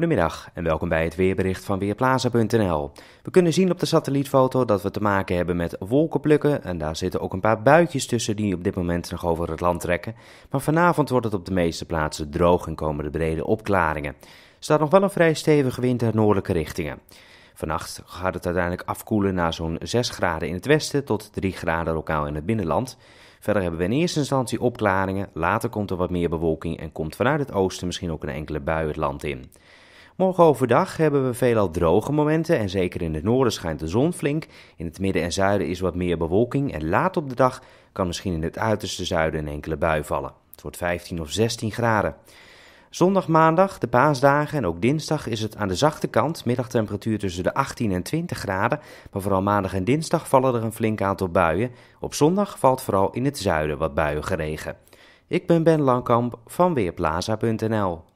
Goedemiddag en welkom bij het weerbericht van Weerplaza.nl. We kunnen zien op de satellietfoto dat we te maken hebben met wolkenplukken en daar zitten ook een paar buitjes tussen die op dit moment nog over het land trekken. Maar vanavond wordt het op de meeste plaatsen droog en komen de brede opklaringen. Er staat nog wel een vrij stevige wind uit noordelijke richtingen. Vannacht gaat het uiteindelijk afkoelen naar zo'n 6 graden in het westen tot 3 graden lokaal in het binnenland. Verder hebben we in eerste instantie opklaringen, later komt er wat meer bewolking en komt vanuit het oosten misschien ook een enkele bui het land in. Morgen overdag hebben we veelal droge momenten en zeker in het noorden schijnt de zon flink. In het midden en zuiden is wat meer bewolking en laat op de dag kan misschien in het uiterste zuiden een enkele bui vallen. Het wordt 15 of 16 graden. Zondag, maandag, de paasdagen en ook dinsdag is het aan de zachte kant. Middagtemperatuur tussen de 18 en 20 graden. Maar vooral maandag en dinsdag vallen er een flink aantal buien. Op zondag valt vooral in het zuiden wat buien geregen. Ik ben Ben Langkamp van Weerplaza.nl.